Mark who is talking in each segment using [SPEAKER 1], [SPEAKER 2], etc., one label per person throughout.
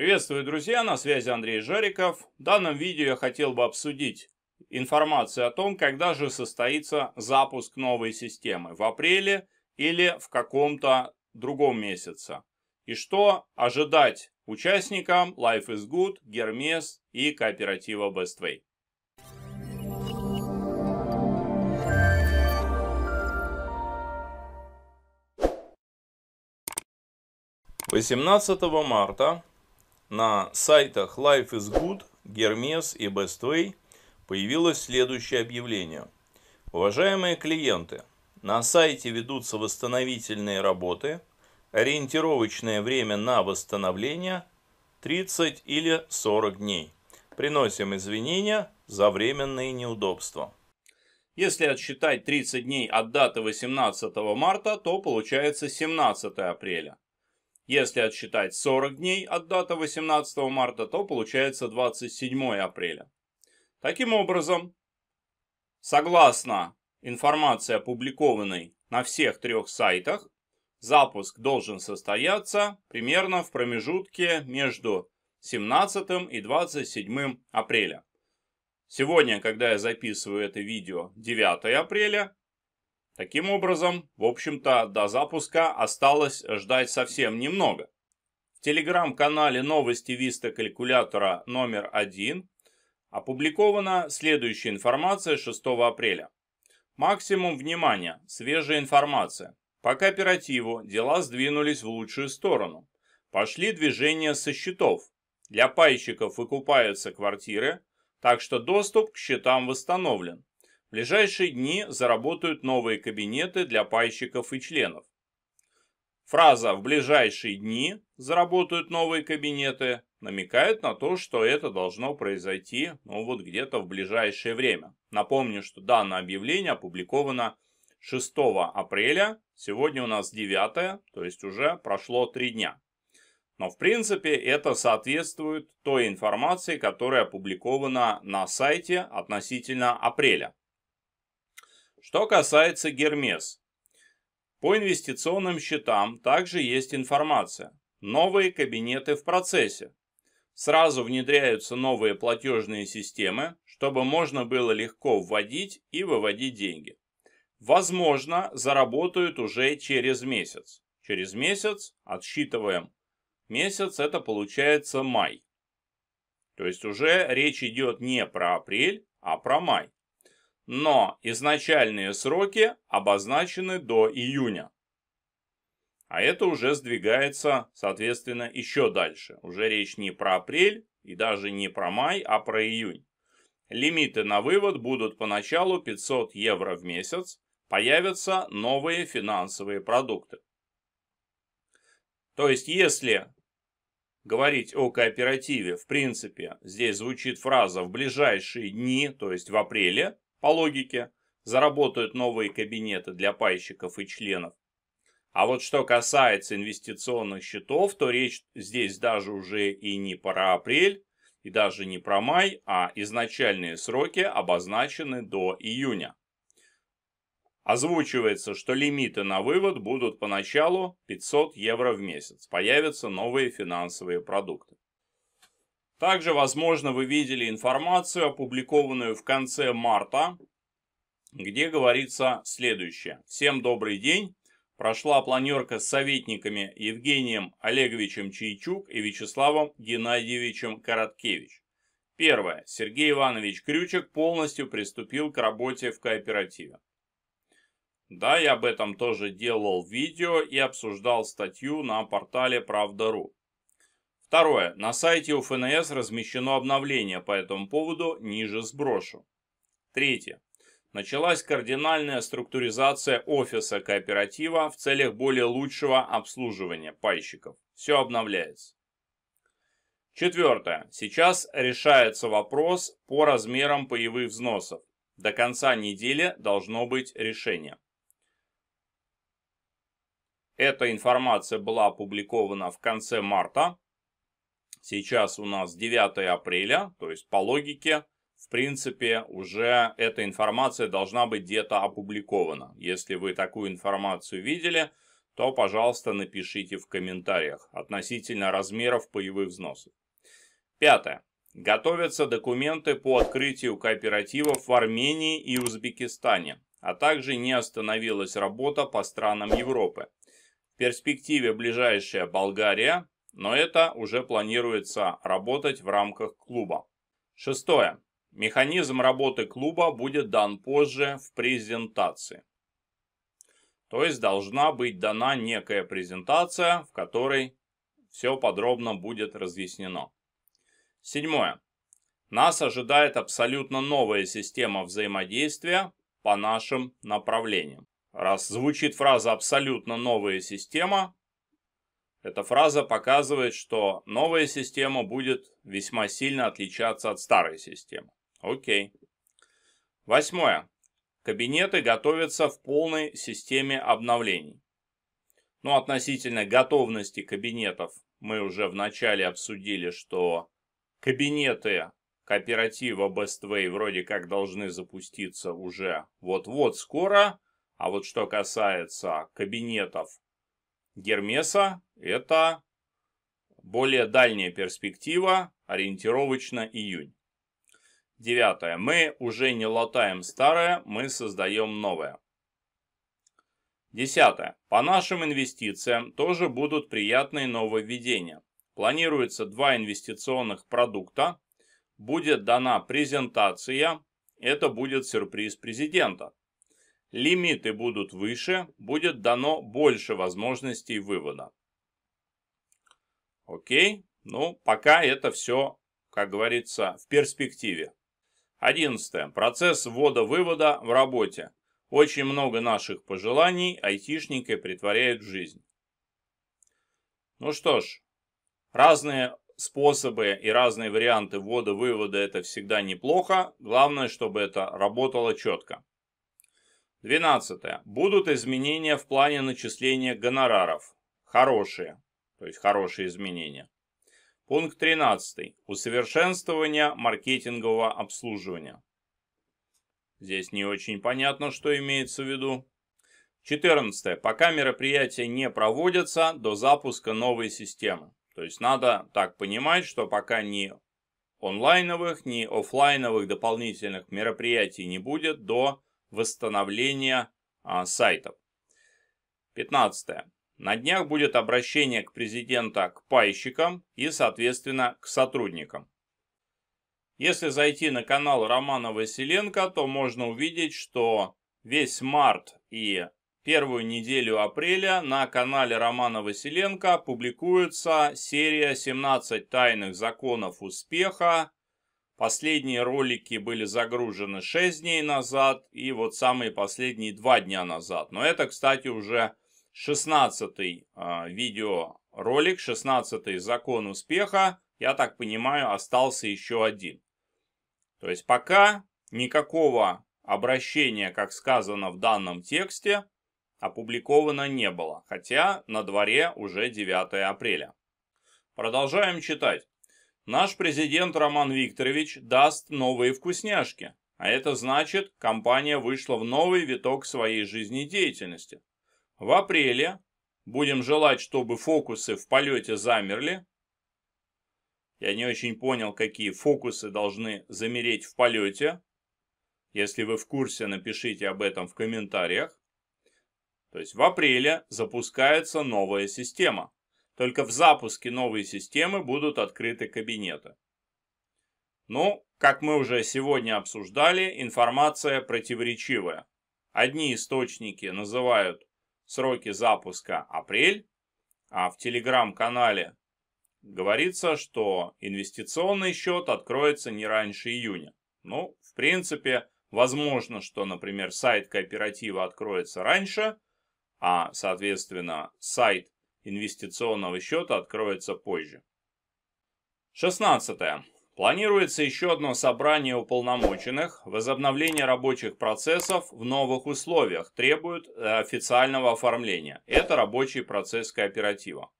[SPEAKER 1] Приветствую, друзья, на связи Андрей Жариков. В данном видео я хотел бы обсудить информацию о том, когда же состоится запуск новой системы, в апреле или в каком-то другом месяце. И что ожидать участникам Life is Good, Гермес и кооператива Bestway. Восемнадцатого марта на сайтах Life is Good, Гермес и Bestway появилось следующее объявление. Уважаемые клиенты, на сайте ведутся восстановительные работы, ориентировочное время на восстановление 30 или 40 дней. Приносим извинения за временные неудобства. Если отсчитать 30 дней от даты 18 марта, то получается 17 апреля. Если отсчитать 40 дней от даты 18 марта, то получается 27 апреля. Таким образом, согласно информации, опубликованной на всех трех сайтах, запуск должен состояться примерно в промежутке между 17 и 27 апреля. Сегодня, когда я записываю это видео 9 апреля, Таким образом, в общем-то, до запуска осталось ждать совсем немного. В телеграм-канале новости Виста калькулятора номер 1 опубликована следующая информация 6 апреля. Максимум внимания, свежая информация. По кооперативу дела сдвинулись в лучшую сторону. Пошли движения со счетов. Для пайщиков выкупаются квартиры, так что доступ к счетам восстановлен. В ближайшие дни заработают новые кабинеты для пайщиков и членов. Фраза «в ближайшие дни заработают новые кабинеты» намекает на то, что это должно произойти, ну вот где-то в ближайшее время. Напомню, что данное объявление опубликовано 6 апреля, сегодня у нас 9, то есть уже прошло 3 дня. Но в принципе это соответствует той информации, которая опубликована на сайте относительно апреля. Что касается Гермес. По инвестиционным счетам также есть информация. Новые кабинеты в процессе. Сразу внедряются новые платежные системы, чтобы можно было легко вводить и выводить деньги. Возможно, заработают уже через месяц. Через месяц отсчитываем. Месяц это получается май. То есть уже речь идет не про апрель, а про май но изначальные сроки обозначены до июня. А это уже сдвигается, соответственно, еще дальше. Уже речь не про апрель и даже не про май, а про июнь. Лимиты на вывод будут поначалу 500 евро в месяц, появятся новые финансовые продукты. То есть, если говорить о кооперативе, в принципе, здесь звучит фраза «в ближайшие дни», то есть в апреле, по логике, заработают новые кабинеты для пайщиков и членов. А вот что касается инвестиционных счетов, то речь здесь даже уже и не про апрель, и даже не про май, а изначальные сроки обозначены до июня. Озвучивается, что лимиты на вывод будут поначалу 500 евро в месяц. Появятся новые финансовые продукты. Также, возможно, вы видели информацию, опубликованную в конце марта, где говорится следующее. Всем добрый день. Прошла планерка с советниками Евгением Олеговичем Чайчук и Вячеславом Геннадьевичем Короткевич. Первое. Сергей Иванович Крючек полностью приступил к работе в кооперативе. Да, я об этом тоже делал видео и обсуждал статью на портале Правда.ру. Второе. На сайте УФНС размещено обновление по этому поводу, ниже сброшу. Третье. Началась кардинальная структуризация офиса кооператива в целях более лучшего обслуживания пайщиков. Все обновляется. Четвертое. Сейчас решается вопрос по размерам паевых взносов. До конца недели должно быть решение. Эта информация была опубликована в конце марта. Сейчас у нас 9 апреля, то есть по логике, в принципе, уже эта информация должна быть где-то опубликована. Если вы такую информацию видели, то, пожалуйста, напишите в комментариях относительно размеров паевых взносов. Пятое. Готовятся документы по открытию кооперативов в Армении и Узбекистане, а также не остановилась работа по странам Европы. В перспективе ближайшая Болгария, но это уже планируется работать в рамках клуба. Шестое. Механизм работы клуба будет дан позже в презентации. То есть должна быть дана некая презентация, в которой все подробно будет разъяснено. Седьмое. Нас ожидает абсолютно новая система взаимодействия по нашим направлениям. Раз звучит фраза «абсолютно новая система», эта фраза показывает, что новая система будет весьма сильно отличаться от старой системы. Окей. Восьмое. Кабинеты готовятся в полной системе обновлений. Ну, относительно готовности кабинетов мы уже вначале обсудили, что кабинеты кооператива Bestway вроде как должны запуститься уже вот-вот скоро. А вот что касается кабинетов Гермеса – это более дальняя перспектива, ориентировочно июнь. Девятое. Мы уже не латаем старое, мы создаем новое. Десятое. По нашим инвестициям тоже будут приятные нововведения. Планируется два инвестиционных продукта. Будет дана презентация. Это будет сюрприз президента лимиты будут выше, будет дано больше возможностей вывода. Окей, ну пока это все, как говорится, в перспективе. Одиннадцатое. Процесс ввода-вывода в работе. Очень много наших пожеланий айтишники притворяют в жизнь. Ну что ж, разные способы и разные варианты ввода-вывода это всегда неплохо. Главное, чтобы это работало четко. 12. Будут изменения в плане начисления гонораров. Хорошие. То есть хорошие изменения. Пункт 13. Усовершенствование маркетингового обслуживания. Здесь не очень понятно, что имеется в виду. 14. Пока мероприятия не проводятся до запуска новой системы. То есть надо так понимать, что пока ни онлайновых, ни офлайновых дополнительных мероприятий не будет до восстановления а, сайтов. 15. На днях будет обращение к президента к пайщикам и, соответственно, к сотрудникам. Если зайти на канал Романа Василенко, то можно увидеть, что весь март и первую неделю апреля на канале Романа Василенко публикуется серия 17 тайных законов успеха Последние ролики были загружены 6 дней назад и вот самые последние 2 дня назад. Но это, кстати, уже 16-й э, а, видеоролик, 16-й закон успеха. Я так понимаю, остался еще один. То есть пока никакого обращения, как сказано в данном тексте, опубликовано не было. Хотя на дворе уже 9 апреля. Продолжаем читать. Наш президент Роман Викторович даст новые вкусняшки, а это значит, компания вышла в новый виток своей жизнедеятельности. В апреле, будем желать, чтобы фокусы в полете замерли, я не очень понял, какие фокусы должны замереть в полете. Если вы в курсе, напишите об этом в комментариях. То есть в апреле запускается новая система. Только в запуске новой системы будут открыты кабинеты. Ну, как мы уже сегодня обсуждали, информация противоречивая. Одни источники называют сроки запуска апрель, а в телеграм-канале говорится, что инвестиционный счет откроется не раньше июня. Ну, в принципе, возможно, что, например, сайт кооператива откроется раньше, а, соответственно, сайт инвестиционного счета откроется позже. 16. Планируется еще одно собрание уполномоченных. Возобновление рабочих процессов в новых условиях требует э, официального оформления. Это рабочий процесс кооператива.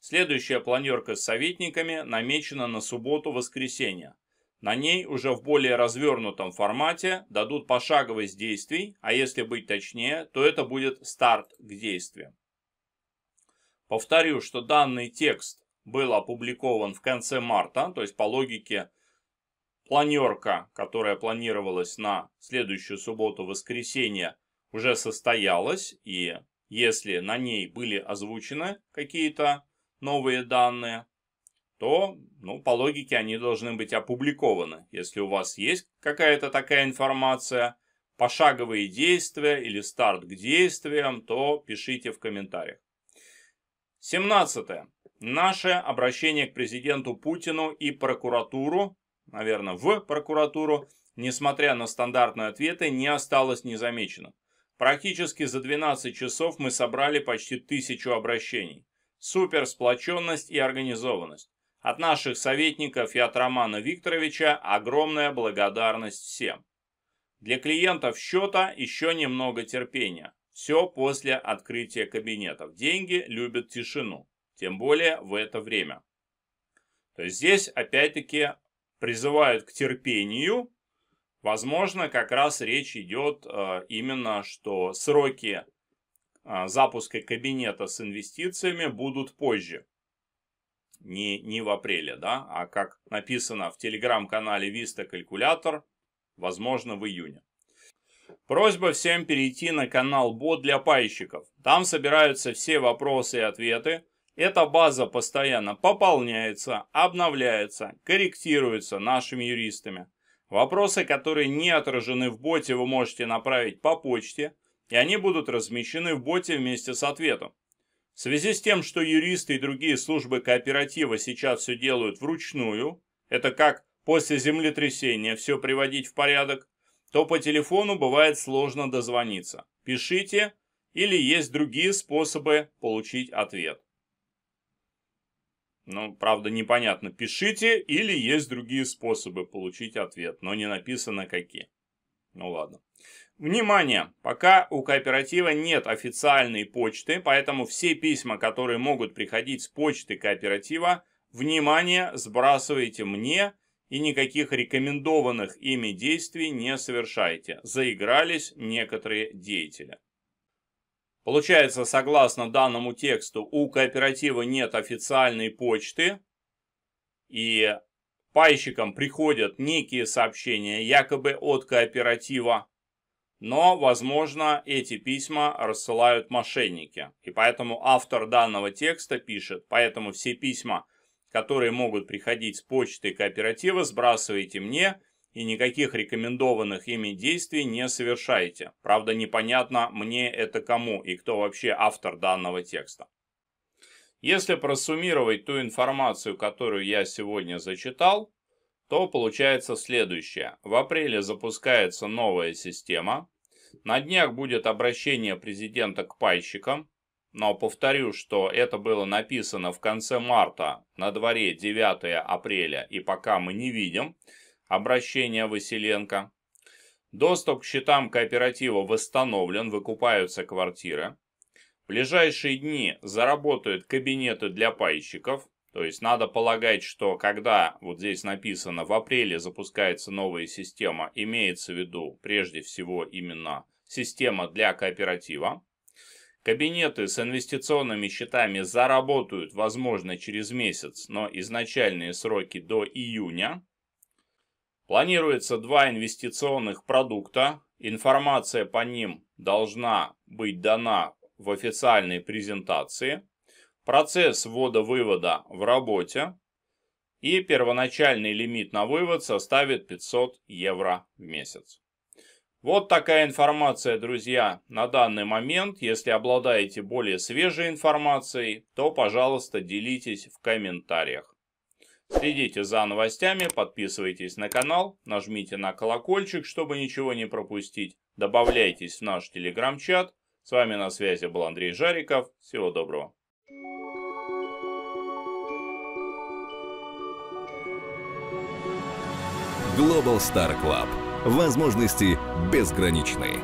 [SPEAKER 1] Следующая планерка с советниками намечена на субботу-воскресенье. На ней уже в более развернутом формате дадут пошаговость действий, а если быть точнее, то это будет старт к действиям. Повторю, что данный текст был опубликован в конце марта, то есть по логике планерка, которая планировалась на следующую субботу-воскресенье, уже состоялась, и если на ней были озвучены какие-то новые данные, то, ну, по логике они должны быть опубликованы. Если у вас есть какая-то такая информация, пошаговые действия или старт к действиям, то пишите в комментариях. 17. Наше обращение к президенту Путину и прокуратуру, наверное, в прокуратуру, несмотря на стандартные ответы, не осталось незамеченным. Практически за 12 часов мы собрали почти тысячу обращений. Супер сплоченность и организованность. От наших советников и от Романа Викторовича огромная благодарность всем. Для клиентов счета еще немного терпения. Все после открытия кабинетов. Деньги любят тишину, тем более в это время. То есть здесь опять-таки призывают к терпению. Возможно, как раз речь идет э, именно, что сроки э, запуска кабинета с инвестициями будут позже. Не, не в апреле, да, а как написано в телеграм-канале Vista Калькулятор, возможно, в июне. Просьба всем перейти на канал Бот для пайщиков. Там собираются все вопросы и ответы. Эта база постоянно пополняется, обновляется, корректируется нашими юристами. Вопросы, которые не отражены в боте, вы можете направить по почте, и они будут размещены в боте вместе с ответом. В связи с тем, что юристы и другие службы кооператива сейчас все делают вручную, это как после землетрясения все приводить в порядок, то по телефону бывает сложно дозвониться. Пишите или есть другие способы получить ответ. Ну, правда, непонятно, пишите или есть другие способы получить ответ, но не написано какие. Ну ладно. Внимание! Пока у кооператива нет официальной почты, поэтому все письма, которые могут приходить с почты кооператива, внимание, сбрасывайте мне и никаких рекомендованных ими действий не совершайте. Заигрались некоторые деятели. Получается, согласно данному тексту, у кооператива нет официальной почты, и пайщикам приходят некие сообщения якобы от кооператива, но, возможно, эти письма рассылают мошенники. И поэтому автор данного текста пишет, поэтому все письма, которые могут приходить с почты кооператива, сбрасывайте мне и никаких рекомендованных ими действий не совершайте. Правда, непонятно мне это кому и кто вообще автор данного текста. Если просуммировать ту информацию, которую я сегодня зачитал, то получается следующее. В апреле запускается новая система. На днях будет обращение президента к пайщикам. Но повторю, что это было написано в конце марта, на дворе 9 апреля, и пока мы не видим обращения Василенко. Доступ к счетам кооператива восстановлен, выкупаются квартиры. В ближайшие дни заработают кабинеты для пайщиков. То есть надо полагать, что когда, вот здесь написано, в апреле запускается новая система, имеется в виду прежде всего именно система для кооператива. Кабинеты с инвестиционными счетами заработают, возможно, через месяц, но изначальные сроки до июня. Планируется два инвестиционных продукта. Информация по ним должна быть дана в официальной презентации. Процесс ввода-вывода в работе. И первоначальный лимит на вывод составит 500 евро в месяц. Вот такая информация, друзья, на данный момент. Если обладаете более свежей информацией, то, пожалуйста, делитесь в комментариях. Следите за новостями, подписывайтесь на канал, нажмите на колокольчик, чтобы ничего не пропустить. Добавляйтесь в наш телеграм-чат. С вами на связи был Андрей Жариков. Всего доброго. Global Star Club возможности безграничны.